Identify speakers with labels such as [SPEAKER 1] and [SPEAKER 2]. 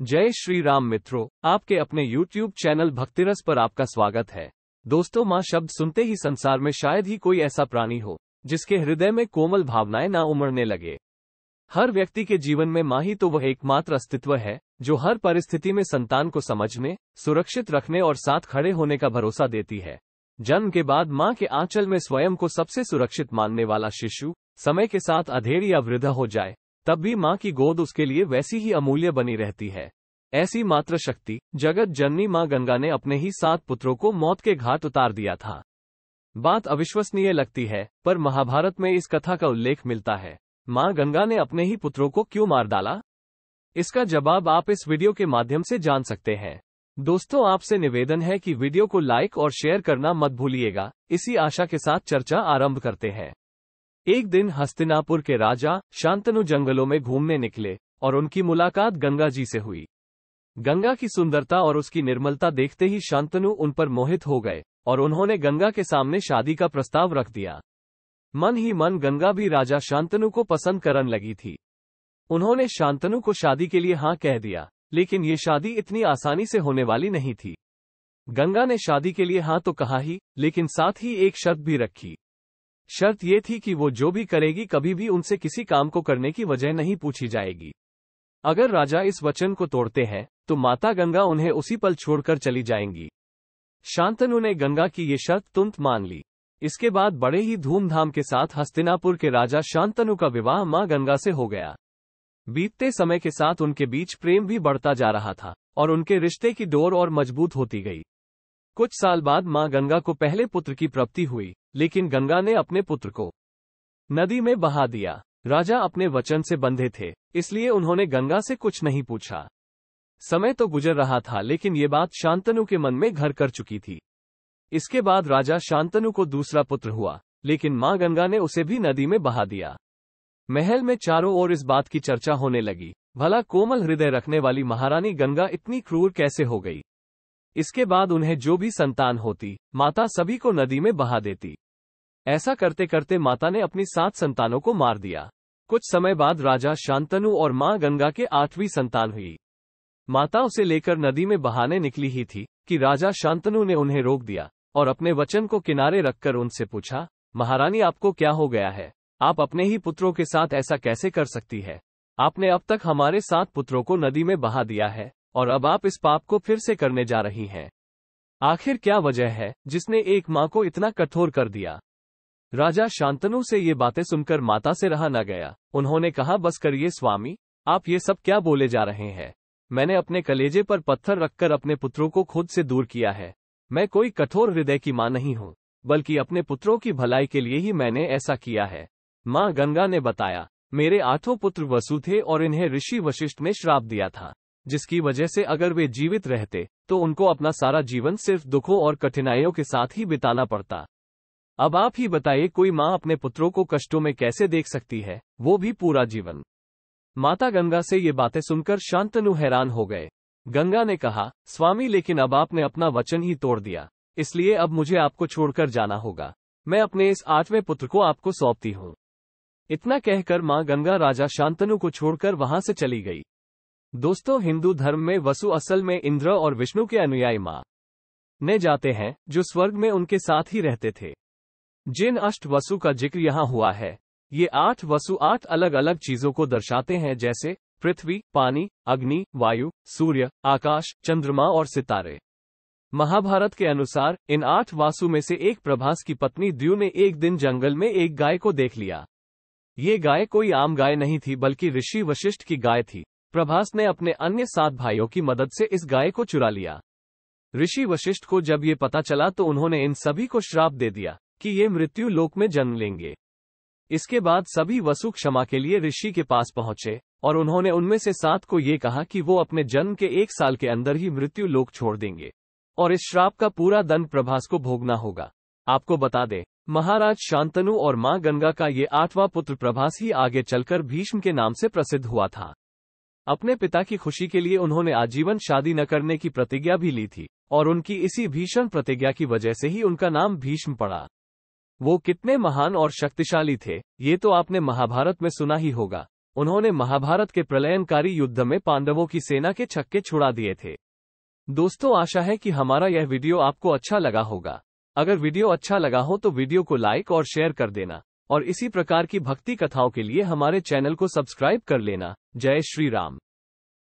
[SPEAKER 1] जय श्री राम मित्रों आपके अपने YouTube चैनल भक्तिरस पर आपका स्वागत है दोस्तों माँ शब्द सुनते ही संसार में शायद ही कोई ऐसा प्राणी हो जिसके हृदय में कोमल भावनाएं ना उमड़ने लगे हर व्यक्ति के जीवन में माँ ही तो वह एकमात्र अस्तित्व है जो हर परिस्थिति में संतान को समझने सुरक्षित रखने और साथ खड़े होने का भरोसा देती है जन्म के बाद माँ के आंचल में स्वयं को सबसे सुरक्षित मानने वाला शिशु समय के साथ अधेड़ या वृद्ध हो जाए तब भी माँ की गोद उसके लिए वैसी ही अमूल्य बनी रहती है ऐसी मात्र शक्ति जगत जननी माँ गंगा ने अपने ही सात पुत्रों को मौत के घाट उतार दिया था बात अविश्वसनीय लगती है पर महाभारत में इस कथा का उल्लेख मिलता है माँ गंगा ने अपने ही पुत्रों को क्यों मार डाला इसका जवाब आप इस वीडियो के माध्यम से जान सकते हैं दोस्तों आपसे निवेदन है कि वीडियो को लाइक और शेयर करना मत भूलिएगा इसी आशा के साथ चर्चा आरंभ करते हैं एक दिन हस्तिनापुर के राजा शांतनु जंगलों में घूमने निकले और उनकी मुलाकात गंगा जी से हुई गंगा की सुंदरता और उसकी निर्मलता देखते ही शांतनु उन पर मोहित हो गए और उन्होंने गंगा के सामने शादी का प्रस्ताव रख दिया मन ही मन गंगा भी राजा शांतनु को पसंद करन लगी थी उन्होंने शांतनु को शादी के लिए हाँ कह दिया लेकिन ये शादी इतनी आसानी से होने वाली नहीं थी गंगा ने शादी के लिए हाँ तो कहा ही लेकिन साथ ही एक शर्त भी रखी शर्त ये थी कि वो जो भी करेगी कभी भी उनसे किसी काम को करने की वजह नहीं पूछी जाएगी अगर राजा इस वचन को तोड़ते हैं तो माता गंगा उन्हें उसी पल छोड़कर चली जाएंगी शांतनु ने गंगा की ये शर्त तुंत मान ली इसके बाद बड़े ही धूमधाम के साथ हस्तिनापुर के राजा शांतनु का विवाह मां गंगा से हो गया बीतते समय के साथ उनके बीच प्रेम भी बढ़ता जा रहा था और उनके रिश्ते की डोर और मजबूत होती गई कुछ साल बाद मां गंगा को पहले पुत्र की प्राप्ति हुई लेकिन गंगा ने अपने पुत्र को नदी में बहा दिया राजा अपने वचन से बंधे थे इसलिए उन्होंने गंगा से कुछ नहीं पूछा समय तो गुजर रहा था लेकिन ये बात शांतनु के मन में घर कर चुकी थी इसके बाद राजा शांतनु को दूसरा पुत्र हुआ लेकिन मां गंगा ने उसे भी नदी में बहा दिया महल में चारों ओर इस बात की चर्चा होने लगी भला कोमल हृदय रखने वाली महारानी गंगा इतनी क्रूर कैसे हो गई इसके बाद उन्हें जो भी संतान होती माता सभी को नदी में बहा देती ऐसा करते करते माता ने अपनी सात संतानों को मार दिया कुछ समय बाद राजा शांतनु और मां गंगा के आठवीं संतान हुई माता उसे लेकर नदी में बहाने निकली ही थी कि राजा शांतनु ने उन्हें रोक दिया और अपने वचन को किनारे रखकर उनसे पूछा महारानी आपको क्या हो गया है आप अपने ही पुत्रों के साथ ऐसा कैसे कर सकती है आपने अब तक हमारे सात पुत्रों को नदी में बहा दिया है और अब आप इस पाप को फिर से करने जा रही हैं आखिर क्या वजह है जिसने एक माँ को इतना कठोर कर दिया राजा शांतनु से ये बातें सुनकर माता से रहा न गया उन्होंने कहा बस करिए स्वामी आप ये सब क्या बोले जा रहे हैं मैंने अपने कलेजे पर पत्थर रखकर अपने पुत्रों को खुद से दूर किया है मैं कोई कठोर हृदय की माँ नहीं हूँ बल्कि अपने पुत्रों की भलाई के लिए ही मैंने ऐसा किया है माँ गंगा ने बताया मेरे आठों पुत्र वसु थे और इन्हें ऋषि वशिष्ठ ने श्राप दिया था जिसकी वजह से अगर वे जीवित रहते तो उनको अपना सारा जीवन सिर्फ दुखों और कठिनाइयों के साथ ही बिताना पड़ता अब आप ही बताइए कोई माँ अपने पुत्रों को कष्टों में कैसे देख सकती है वो भी पूरा जीवन माता गंगा से ये बातें सुनकर शांतनु हैरान हो गए गंगा ने कहा स्वामी लेकिन अब आपने अपना वचन ही तोड़ दिया इसलिए अब मुझे आपको छोड़कर जाना होगा मैं अपने इस आठवें पुत्र को आपको सौंपती हूँ इतना कहकर माँ गंगा राजा शांतनु को छोड़कर वहां से चली गई दोस्तों हिंदू धर्म में वसु असल में इंद्र और विष्णु के अनुयायी मां ने जाते हैं जो स्वर्ग में उनके साथ ही रहते थे जिन अष्ट वसु का जिक्र यहां हुआ है ये आठ वसु आठ अलग अलग चीजों को दर्शाते हैं जैसे पृथ्वी पानी अग्नि वायु सूर्य आकाश चंद्रमा और सितारे महाभारत के अनुसार इन आठ वासु में से एक प्रभास की पत्नी द्यू ने एक दिन जंगल में एक गाय को देख लिया ये गाय कोई आम गाय नहीं थी बल्कि ऋषि वशिष्ठ की गाय थी प्रभास ने अपने अन्य सात भाइयों की मदद से इस गाय को चुरा लिया ऋषि वशिष्ठ को जब ये पता चला तो उन्होंने इन सभी को श्राप दे दिया कि ये मृत्यु लोक में जन्म लेंगे इसके बाद सभी वसु क्षमा के लिए ऋषि के पास पहुंचे और उन्होंने उनमें से सात को ये कहा कि वो अपने जन्म के एक साल के अंदर ही मृत्यु लोक छोड़ देंगे और इस श्राप का पूरा दंड प्रभास को भोगना होगा आपको बता दें महाराज शांतनु और मां गंगा का ये आठवां पुत्र प्रभास ही आगे चलकर भीष्म के नाम से प्रसिद्ध हुआ था अपने पिता की खुशी के लिए उन्होंने आजीवन शादी न करने की प्रतिज्ञा भी ली थी और उनकी इसी भीषण प्रतिज्ञा की वजह से ही उनका नाम भीष्म पड़ा वो कितने महान और शक्तिशाली थे ये तो आपने महाभारत में सुना ही होगा उन्होंने महाभारत के प्रलयनकारी युद्ध में पांडवों की सेना के छक्के छुड़ा दिए थे दोस्तों आशा है कि हमारा यह वीडियो आपको अच्छा लगा होगा अगर वीडियो अच्छा लगा हो तो वीडियो को लाइक और शेयर कर देना और इसी प्रकार की भक्ति कथाओं के लिए हमारे चैनल को सब्सक्राइब कर लेना जय श्री राम